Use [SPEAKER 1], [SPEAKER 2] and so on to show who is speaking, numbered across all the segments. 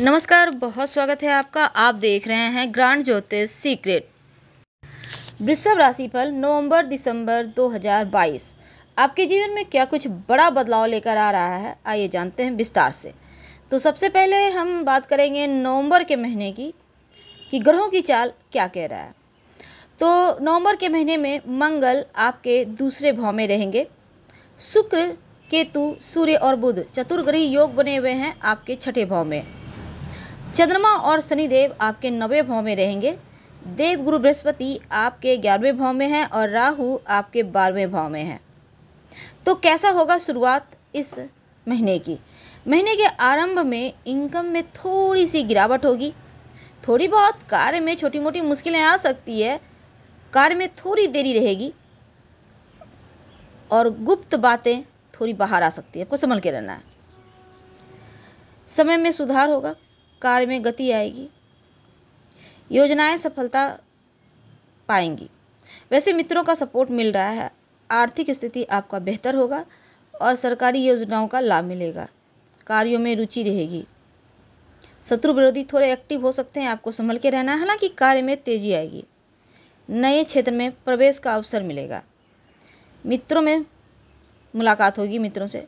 [SPEAKER 1] नमस्कार बहुत स्वागत है आपका आप देख रहे हैं ग्रांड ज्योतिष सीक्रेट वृषभ राशि फल नवंबर दिसंबर 2022 आपके जीवन में क्या कुछ बड़ा बदलाव लेकर आ रहा है आइए जानते हैं विस्तार से तो सबसे पहले हम बात करेंगे नवंबर के महीने की कि ग्रहों की चाल क्या कह रहा है तो नवंबर के महीने में मंगल आपके दूसरे भाव में रहेंगे शुक्र केतु सूर्य और बुध चतुर्ग्रही योग बने हुए हैं आपके छठे भाव में चंद्रमा और शनिदेव आपके नवे भाव में रहेंगे देव गुरु बृहस्पति आपके ग्यारहवें भाव में हैं और राहु आपके बारहवें भाव में है तो कैसा होगा शुरुआत इस महीने की महीने के आरंभ में इनकम में थोड़ी सी गिरावट होगी थोड़ी बहुत कार्य में छोटी मोटी मुश्किलें आ सकती है कार्य में थोड़ी देरी रहेगी और गुप्त बातें थोड़ी बाहर आ सकती है आपको संभल के रहना है समय में सुधार होगा कार्य में गति आएगी योजनाएं सफलता पाएंगी वैसे मित्रों का सपोर्ट मिल रहा है आर्थिक स्थिति आपका बेहतर होगा और सरकारी योजनाओं का लाभ मिलेगा कार्यों में रुचि रहेगी शत्रु विरोधी थोड़े एक्टिव हो सकते हैं आपको संभल के रहना है हालांकि कार्य में तेजी आएगी नए क्षेत्र में प्रवेश का अवसर मिलेगा मित्रों में मुलाकात होगी मित्रों से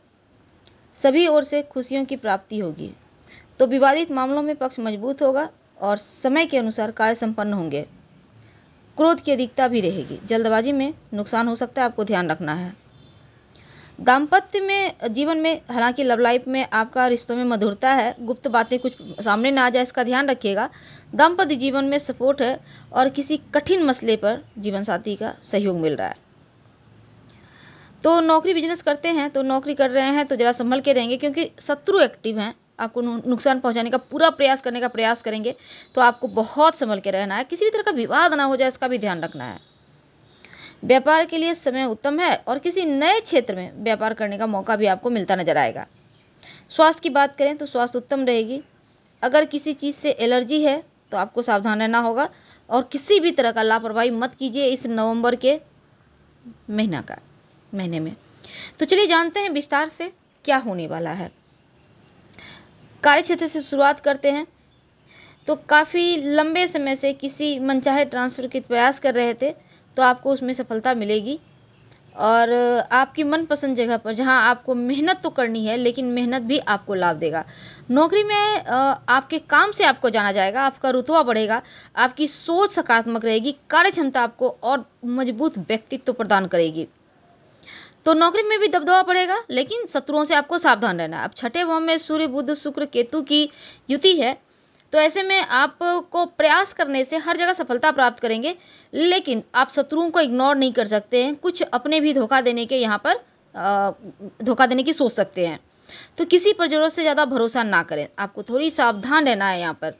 [SPEAKER 1] सभी ओर से खुशियों की प्राप्ति होगी तो विवादित मामलों में पक्ष मजबूत होगा और समय के अनुसार कार्य संपन्न होंगे क्रोध की अधिकता भी रहेगी जल्दबाजी में नुकसान हो सकता है आपको ध्यान रखना है दाम्पत्य में जीवन में हालांकि लव लाइफ में आपका रिश्तों में मधुरता है गुप्त बातें कुछ सामने ना आ जाए इसका ध्यान रखिएगा दाम्पत्य जीवन में सपोर्ट है और किसी कठिन मसले पर जीवन साथी का सहयोग मिल रहा है तो नौकरी बिजनेस करते हैं तो नौकरी कर रहे हैं तो ज़रा संभल के रहेंगे क्योंकि शत्रु एक्टिव हैं आपको नुकसान पहुंचाने का पूरा प्रयास करने का प्रयास करेंगे तो आपको बहुत संभल के रहना है किसी भी तरह का विवाद ना हो जाए इसका भी ध्यान रखना है व्यापार के लिए समय उत्तम है और किसी नए क्षेत्र में व्यापार करने का मौका भी आपको मिलता नजर आएगा स्वास्थ्य की बात करें तो स्वास्थ्य उत्तम रहेगी अगर किसी चीज़ से एलर्जी है तो आपको सावधान रहना होगा और किसी भी तरह का लापरवाही मत कीजिए इस नवंबर के महीना का महीने में तो चलिए जानते हैं विस्तार से क्या होने वाला है कार्य क्षेत्र से शुरुआत करते हैं तो काफ़ी लंबे समय से किसी मनचाहे ट्रांसफ़र के प्रयास कर रहे थे तो आपको उसमें सफलता मिलेगी और आपकी मनपसंद जगह पर जहाँ आपको मेहनत तो करनी है लेकिन मेहनत भी आपको लाभ देगा नौकरी में आपके काम से आपको जाना जाएगा आपका रुतवा बढ़ेगा आपकी सोच सकारात्मक रहेगी कार्य क्षमता आपको और मजबूत व्यक्तित्व प्रदान करेगी तो नौकरी में भी दबदबा पड़ेगा लेकिन शत्रुओं से आपको सावधान रहना है अब छठे भाव में सूर्य बुद्ध शुक्र केतु की युति है तो ऐसे में आपको प्रयास करने से हर जगह सफलता प्राप्त करेंगे लेकिन आप शत्रुओं को इग्नोर नहीं कर सकते हैं कुछ अपने भी धोखा देने के यहाँ पर धोखा देने की सोच सकते हैं तो किसी पर ज़रूरत से ज़्यादा भरोसा ना करें आपको थोड़ी सावधान रहना है यहाँ पर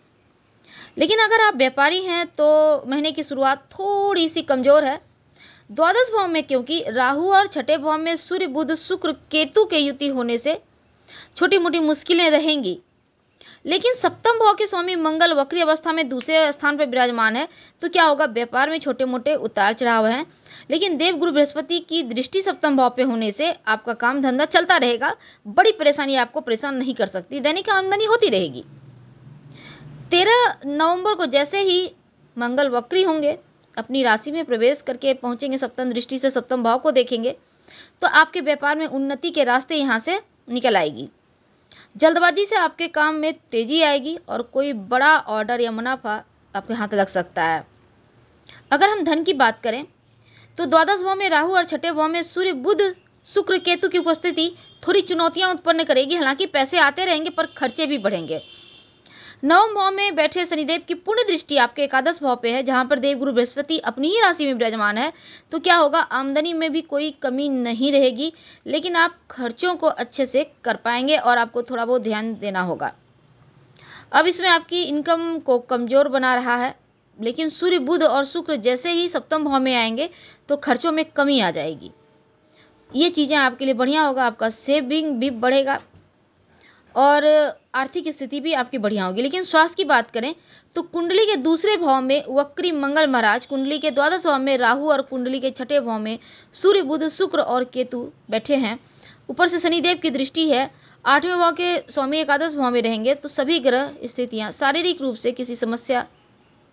[SPEAKER 1] लेकिन अगर आप व्यापारी हैं तो महीने की शुरुआत थोड़ी सी कमज़ोर है द्वादश भाव में क्योंकि राहु और छठे भाव में सूर्य बुध शुक्र केतु के युति होने से छोटी मोटी मुश्किलें रहेंगी लेकिन सप्तम भाव के स्वामी मंगल वक्री अवस्था में दूसरे स्थान पर विराजमान है तो क्या होगा व्यापार में छोटे मोटे उतार चढ़ाव हैं लेकिन देवगुरु बृहस्पति की दृष्टि सप्तम भाव पे होने से आपका काम धंधा चलता रहेगा बड़ी परेशानी आपको परेशान नहीं कर सकती दैनिक आमदनी होती रहेगी तेरह नवंबर को जैसे ही मंगल वक्री होंगे अपनी राशि में प्रवेश करके पहुँचेंगे सप्तम दृष्टि से सप्तम भाव को देखेंगे तो आपके व्यापार में उन्नति के रास्ते यहाँ से निकल आएगी जल्दबाजी से आपके काम में तेजी आएगी और कोई बड़ा ऑर्डर या मुनाफा आपके हाथ लग सकता है अगर हम धन की बात करें तो द्वादश भाव में राहु और छठे भाव में सूर्य बुध शुक्र केतु की उपस्थिति थोड़ी चुनौतियां उत्पन्न करेगी हालांकि पैसे आते रहेंगे पर खर्चे भी बढ़ेंगे नवम भाव में बैठे शनिदेव की पूर्ण दृष्टि आपके एकादश भाव पे है जहाँ पर देवगुरु बृहस्पति अपनी ही राशि में विराजमान है तो क्या होगा आमदनी में भी कोई कमी नहीं रहेगी लेकिन आप खर्चों को अच्छे से कर पाएंगे और आपको थोड़ा बहुत ध्यान देना होगा अब इसमें आपकी इनकम को कमज़ोर बना रहा है लेकिन सूर्य बुध और शुक्र जैसे ही सप्तम भाव में आएंगे तो खर्चों में कमी आ जाएगी ये चीज़ें आपके लिए बढ़िया होगा आपका सेविंग भी बढ़ेगा और आर्थिक स्थिति भी आपकी बढ़िया होगी लेकिन स्वास्थ्य की बात करें तो कुंडली के दूसरे भाव में वक्री मंगल महाराज कुंडली के द्वादश भाव में राहु और कुंडली के छठे भाव में सूर्य बुध शुक्र और केतु बैठे हैं ऊपर से शनिदेव की दृष्टि है आठवें भाव के स्वामी एकादश भाव में रहेंगे तो सभी ग्रह स्थितियाँ शारीरिक रूप से किसी समस्या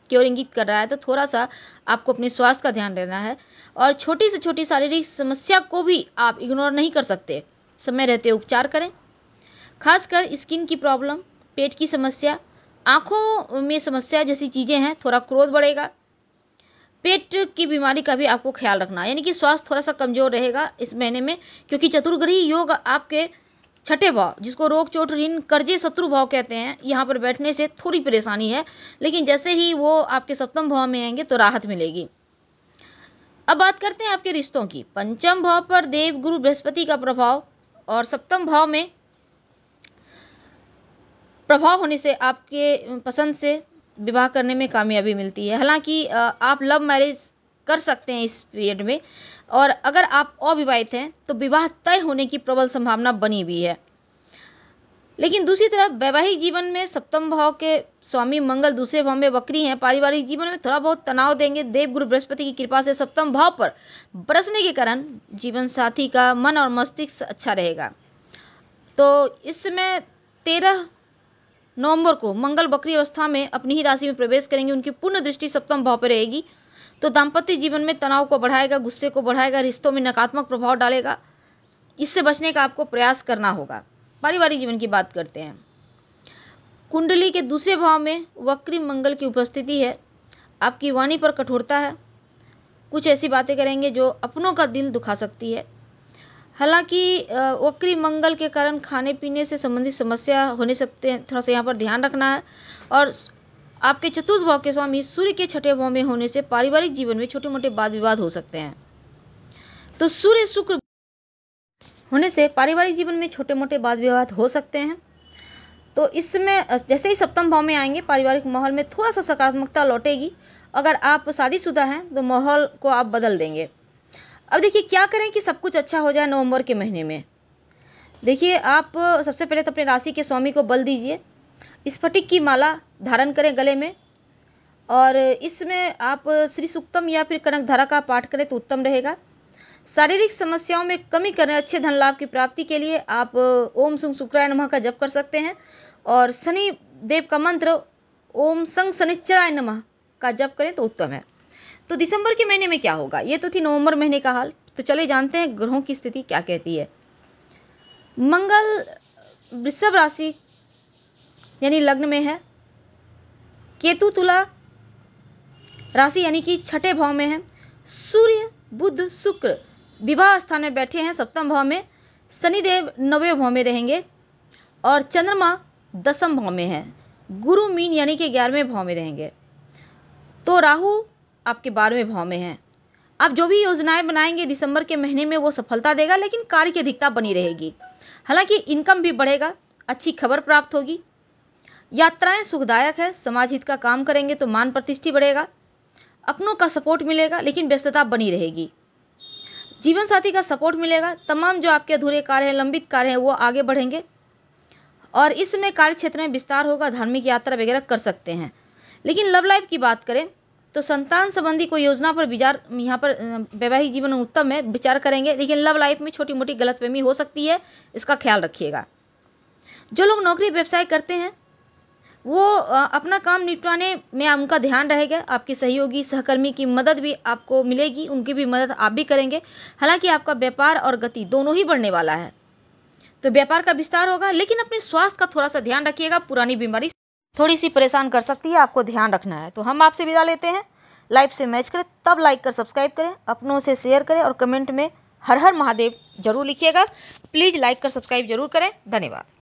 [SPEAKER 1] की ओर इंगित कर रहा है तो थोड़ा सा आपको अपने स्वास्थ्य का ध्यान रहना है और छोटी से छोटी शारीरिक समस्या को भी आप इग्नोर नहीं कर सकते समय रहते उपचार करें खासकर स्किन की प्रॉब्लम पेट की समस्या आँखों में समस्या जैसी चीज़ें हैं थोड़ा क्रोध बढ़ेगा पेट की बीमारी का भी आपको ख्याल रखना यानी कि स्वास्थ्य थोड़ा सा कमज़ोर रहेगा इस महीने में क्योंकि चतुर्ग्रही योग आपके छठे भाव जिसको रोग चोट ऋण कर्जे शत्रु भाव कहते हैं यहाँ पर बैठने से थोड़ी परेशानी है लेकिन जैसे ही वो आपके सप्तम भाव में आएंगे तो राहत मिलेगी अब बात करते हैं आपके रिश्तों की पंचम भाव पर देव गुरु बृहस्पति का प्रभाव और सप्तम भाव में प्रभाव होने से आपके पसंद से विवाह करने में कामयाबी मिलती है हालांकि आप लव मैरिज कर सकते हैं इस पीरियड में और अगर आप अविवाहित हैं तो विवाह तय होने की प्रबल संभावना बनी हुई है लेकिन दूसरी तरफ वैवाहिक जीवन में सप्तम भाव के स्वामी मंगल दूसरे भाव में वक्री हैं पारिवारिक जीवन में थोड़ा बहुत तनाव देंगे देव गुरु बृहस्पति की कृपा से सप्तम भाव पर बरसने के कारण जीवन साथी का मन और मस्तिष्क अच्छा रहेगा तो इस समय तेरह नवंबर को मंगल बकरी अवस्था में अपनी ही राशि में प्रवेश करेंगे उनकी पूर्ण दृष्टि सप्तम भाव पर रहेगी तो दाम्पत्य जीवन में तनाव को बढ़ाएगा गुस्से को बढ़ाएगा रिश्तों में नकारात्मक प्रभाव डालेगा इससे बचने का आपको प्रयास करना होगा पारिवारिक जीवन की बात करते हैं कुंडली के दूसरे भाव में वक्री मंगल की उपस्थिति है आपकी वाणी पर कठोरता है कुछ ऐसी बातें करेंगे जो अपनों का दिल दुखा सकती है हालांकि वक्री मंगल के कारण खाने पीने से संबंधित समस्या होने सकते हैं थोड़ा सा यहाँ पर ध्यान रखना है और आपके चतुर्थ भाव के स्वामी सूर्य के छठे भाव में होने से पारिवारिक जीवन में छोटे मोटे वाद विवाद हो सकते हैं तो सूर्य शुक्र होने से पारिवारिक जीवन में छोटे मोटे वाद विवाद हो सकते हैं तो इसमें जैसे ही सप्तम भाव में आएंगे पारिवारिक माहौल में थोड़ा सा सकारात्मकता लौटेगी अगर आप शादीशुदा हैं तो माहौल को आप बदल देंगे अब देखिए क्या करें कि सब कुछ अच्छा हो जाए नवंबर के महीने में देखिए आप सबसे पहले तो अपने राशि के स्वामी को बल दीजिए स्फटिक की माला धारण करें गले में और इसमें आप श्री सुक्तम या फिर कनक धारा का पाठ करें तो उत्तम रहेगा शारीरिक समस्याओं में कमी करने अच्छे धन लाभ की प्राप्ति के लिए आप ओम सुम शुक्राय नमः का जप कर सकते हैं और शनि देव का मंत्र ओम संग शनिश्चराय नमः का जप करें तो उत्तम है तो दिसंबर के महीने में क्या होगा ये तो थी नवंबर महीने का हाल तो चले जानते हैं ग्रहों की स्थिति क्या कहती है मंगल वृषभ राशि यानी लग्न में है केतु तुला राशि यानी कि छठे भाव में है सूर्य बुध शुक्र विवाह स्थान में बैठे हैं सप्तम भाव में शनिदेव नवे भाव में रहेंगे और चंद्रमा दसम भाव में है गुरु मीन यानी कि ग्यारहवें भाव में रहेंगे तो राहु आपके बारहवें भाव में है आप जो भी योजनाएं बनाएंगे दिसंबर के महीने में वो सफलता देगा लेकिन कार्य की अधिकता बनी रहेगी हालांकि इनकम भी बढ़ेगा अच्छी खबर प्राप्त होगी यात्राएं सुखदायक है समाज हित का काम करेंगे तो मान प्रतिष्ठी बढ़ेगा अपनों का सपोर्ट मिलेगा लेकिन व्यस्तता बनी रहेगी जीवन साथी का सपोर्ट मिलेगा तमाम जो आपके अधूरे कार्य हैं लंबित कार्य हैं वो आगे बढ़ेंगे और इसमें कार्य क्षेत्र में विस्तार होगा धार्मिक यात्रा वगैरह कर सकते हैं लेकिन लव लाइफ की बात करें तो संतान संबंधी कोई योजना पर विचार यहाँ पर वैवाहिक जीवन उत्तम है विचार करेंगे लेकिन लव लाइफ में छोटी मोटी गलतफहमी हो सकती है इसका ख्याल रखिएगा जो लोग नौकरी व्यवसाय करते हैं वो अपना काम निपटाने में उनका ध्यान रहेगा आपकी सहयोगी सहकर्मी की मदद भी आपको मिलेगी उनकी भी मदद आप भी करेंगे हालांकि आपका व्यापार और गति दोनों ही बढ़ने वाला है तो व्यापार का विस्तार होगा लेकिन अपने स्वास्थ्य का थोड़ा सा ध्यान रखिएगा पुरानी बीमारी थोड़ी सी परेशान कर सकती है आपको ध्यान रखना है तो हम आपसे विदा लेते हैं लाइव से मैच करें तब लाइक कर सब्सक्राइब करें अपनों से शेयर करें और कमेंट में हर हर महादेव जरूर लिखिएगा प्लीज़ लाइक कर सब्सक्राइब जरूर करें धन्यवाद